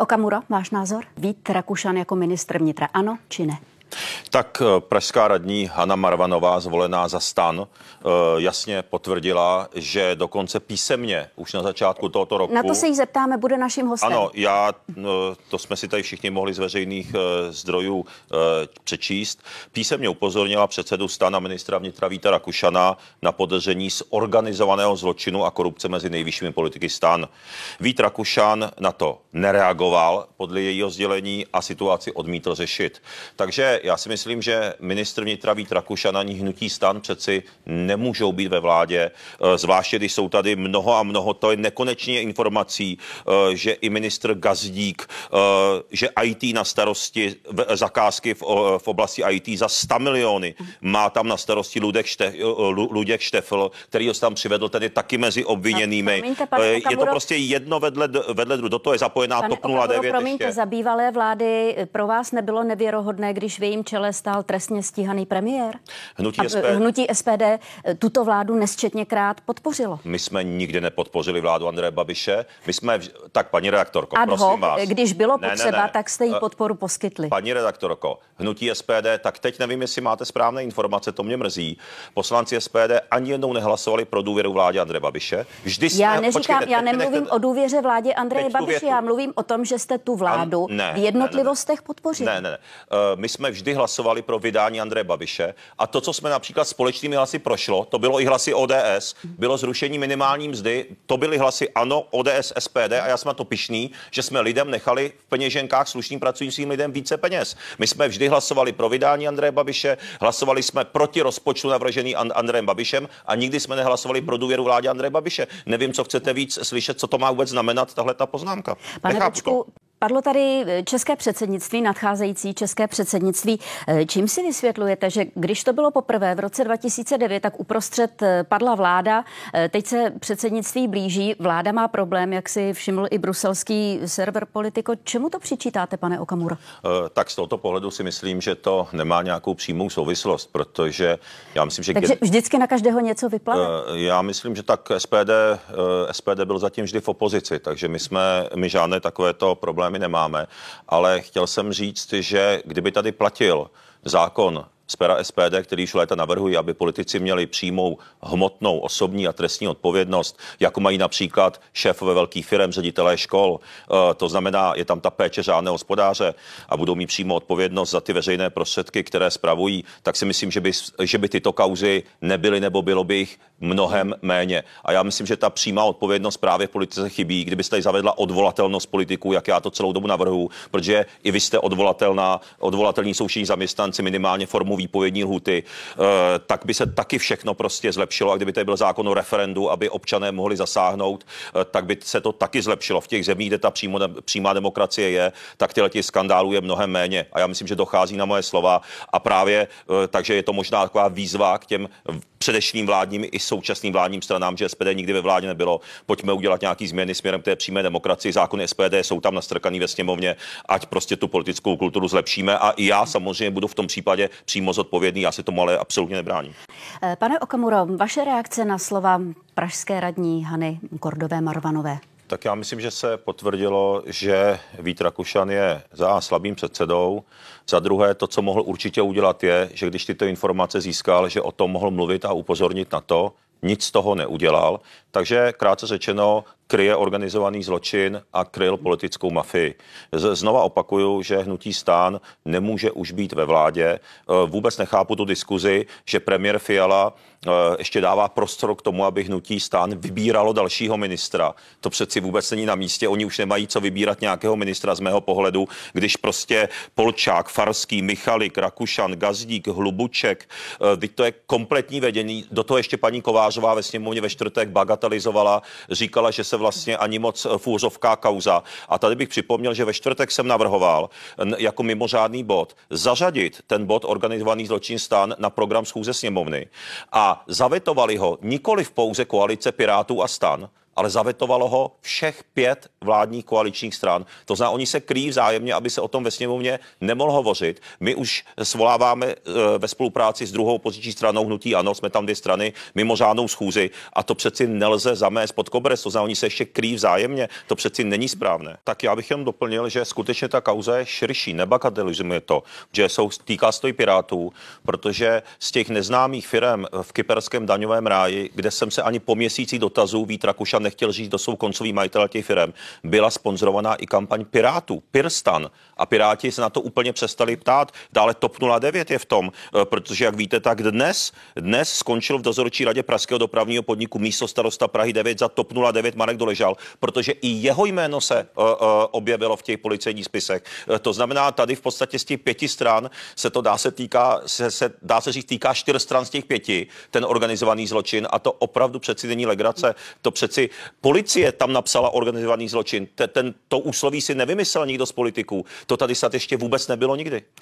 Okamuro, váš názor? Vít Rakušan jako ministr vnitra, ano či ne? Tak eh, pražská radní Hanna Marvanová, zvolená za stan, eh, jasně potvrdila, že dokonce písemně už na začátku tohoto roku. Na to se jí zeptáme, bude naším hostem. Ano, já, eh, to jsme si tady všichni mohli z veřejných zdrojů přečíst. Písemně upozornila předsedu stana ministra vnitra Víta Rakušana na podezření z organizovaného zločinu a korupce mezi nejvyššími politiky stan. Vít Rakušan na to nereagoval podle jejího sdělení a situaci odmítl řešit. Takže já si myslím, myslím, že ministr vnitra Vít Rakušan ani hnutí stan přeci nemůžou být ve vládě, eh, zvláště když jsou tady mnoho a mnoho, to je nekonečně informací, eh, že i ministr Gazdík, eh, že IT na starosti, zakázky v oblasti IT za 100 miliony má tam na starosti Ludek, štef, Luděk Štefl, který ho tam přivedl tedy taky mezi obviněnými. je to prostě jedno vedle, vedle Do toho je zapojená TOP 09. Promiňte, ještě. za vlády pro vás nebylo nevěrohodné, když v jejím čele čele stál trestně stíhaný premiér. Hnutí, A, SP... Eh, hnutí SPD eh, tuto vládu nesčetněkrát podpořilo. My jsme nikdy nepodpořili vládu Andreje Babiše. My jsme, v... tak paní redaktorko, Ad hoc, vás. Eh, když bylo ne, potřeba, ne, ne. tak jste jí podporu poskytli. Paní redaktorko, hnutí SPD, tak teď nevím, jestli máte správné informace, to mě mrzí. Poslanci SPD ani jednou nehlasovali pro důvěru vládě Andreje Babiše. Vždy jsme, já neříkám, počkejte, já nemluvím nechte... o důvěře vládě Andreje Babiše, já mluvím o tom, že jste tu vládu An... ne, v jednotlivostech ne, ne, ne. podpořili. Ne, ne, ne. Uh, my jsme vždy hlasovali hlasovali pro vydání Andreje Babiše. A to, co jsme například společnými hlasy prošlo, to bylo i hlasy ODS, bylo zrušení minimální mzdy, to byly hlasy ANO, ODS, SPD a já jsem na to pišný, že jsme lidem nechali v peněženkách slušným pracujícím lidem více peněz. My jsme vždy hlasovali pro vydání Andreje Babiše, hlasovali jsme proti rozpočtu navržený Andrejem Babišem a nikdy jsme nehlasovali pro důvěru vládě Andreje Babiše. Nevím, co chcete víc slyšet, co to má vůbec znamenat, tahle ta poznámka. Pane Nechápu Padlo tady eh, české předsednictví, nadcházející české předsednictví. Eh, čím si vysvětlujete, že když to bylo poprvé v roce 2009, tak uprostřed eh, padla vláda, teď se předsednictví blíží, vláda má problém, jak si všiml i bruselský server Politico. Čemu to přičítáte, pane Okamura? Tak z tohoto pohledu si myslím, že to nemá nějakou přímou souvislost, protože já myslím, že... Takže vždycky na každého něco vyplane? Já myslím, že tak SPD, SPD byl zatím vždy v opozici, takže my jsme, my žádné takovéto problémy my nemáme, ale chtěl jsem říct, že kdyby tady platil zákon z pera SPD, který už léta navrhují, aby politici měli přímou hmotnou osobní a trestní odpovědnost, jako mají například šéfové velkých firm, ředitelé škol. Eh, to znamená, je tam ta péče řádného hospodáře a budou mít přímo odpovědnost za ty veřejné prostředky, které spravují, tak si myslím, že by, že by tyto kauzy nebyly nebo bylo by jich mnohem méně. A já myslím, že ta přímá odpovědnost právě v politice chybí, kdybyste tady zavedla odvolatelnost politiků, jak já to celou dobu navrhu, protože i vy jste odvolatelná, odvolatelní jsou všichni zaměstnanci minimálně formu výpovědní lhuty, eh, tak by se taky všechno prostě zlepšilo. A kdyby tady byl zákon o referendu, aby občané mohli zasáhnout, eh, tak by se to taky zlepšilo. V těch zemích, kde ta přímo, přímá demokracie je, tak tyhle těch skandálů je mnohem méně. A já myslím, že dochází na moje slova. A právě eh, takže je to možná taková výzva k těm předešlým vládním i současným vládním stranám, že SPD nikdy ve vládě nebylo. Pojďme udělat nějaký změny směrem k té přímé demokracii. Zákony SPD jsou tam nastrkaný ve sněmovně, ať prostě tu politickou kulturu zlepšíme. A i já samozřejmě budu v tom případě přímo zodpovědný, já se tomu ale absolutně nebráním. Pane Okamuro, vaše reakce na slova pražské radní Hany Kordové Marvanové. Tak já myslím, že se potvrdilo, že Vít Rakušan je za slabým předsedou. Za druhé, to, co mohl určitě udělat, je, že když tyto informace získal, že o tom mohl mluvit a upozornit na to, nic z toho neudělal. Takže krátce řečeno, kryje organizovaný zločin a kryl politickou mafii. Znova opakuju, že hnutí stán nemůže už být ve vládě. E, vůbec nechápu tu diskuzi, že premiér Fiala e, ještě dává prostor k tomu, aby hnutí stán vybíralo dalšího ministra. To přeci vůbec není na místě. Oni už nemají co vybírat nějakého ministra z mého pohledu, když prostě Polčák, Farský, Michalik, Rakušan, Gazdík, Hlubuček, teď to je kompletní vedení. Do toho ještě paní Kovářová ve sněmovně ve čtvrtek bagatelizovala, říkala, že se se vlastně ani moc fůzovká eh, kauza. A tady bych připomněl, že ve čtvrtek jsem navrhoval jako mimořádný bod zařadit ten bod organizovaný zločin stan na program schůze sněmovny a zavetovali ho nikoli v pouze koalice Pirátů a stan, ale zavetovalo ho všech pět vládních koaličních stran. To znamená, oni se kryjí vzájemně, aby se o tom ve sněmovně nemohl hovořit. My už svoláváme eh, ve spolupráci s druhou opoziční stranou Hnutí Ano, jsme tam dvě strany, mimořádnou schůzi a to přeci nelze zamést pod koberec. To znamená, oni se ještě kryjí vzájemně, to přeci není správné. Tak já bych jenom doplnil, že skutečně ta kauza je širší, nebagatelizujeme to, že jsou, týká stojí pirátů, protože z těch neznámých firm v kyperském daňovém ráji, kde jsem se ani po měsících dotazů Vítra Kušan nechtěl říct, to jsou koncový majitel těch firm, byla sponzorovaná i kampaň Pirátů, Pirstan. A Piráti se na to úplně přestali ptát. Dále TOP 09 je v tom, eh, protože jak víte, tak dnes, dnes skončil v dozorčí radě Pražského dopravního podniku místo starosta Prahy 9 za TOP 09 Marek Doležal, protože i jeho jméno se uh, uh, objevilo v těch policejních spisech. Uh, to znamená, tady v podstatě z těch pěti stran se to dá se týká, se, se, dá se říct, týká čtyř stran z těch pěti, ten organizovaný zločin a to opravdu přeci není legrace. To přeci Policie tam napsala organizovaný zločin. Ten, to úsloví si nevymyslel nikdo z politiků. To tady snad ještě vůbec nebylo nikdy.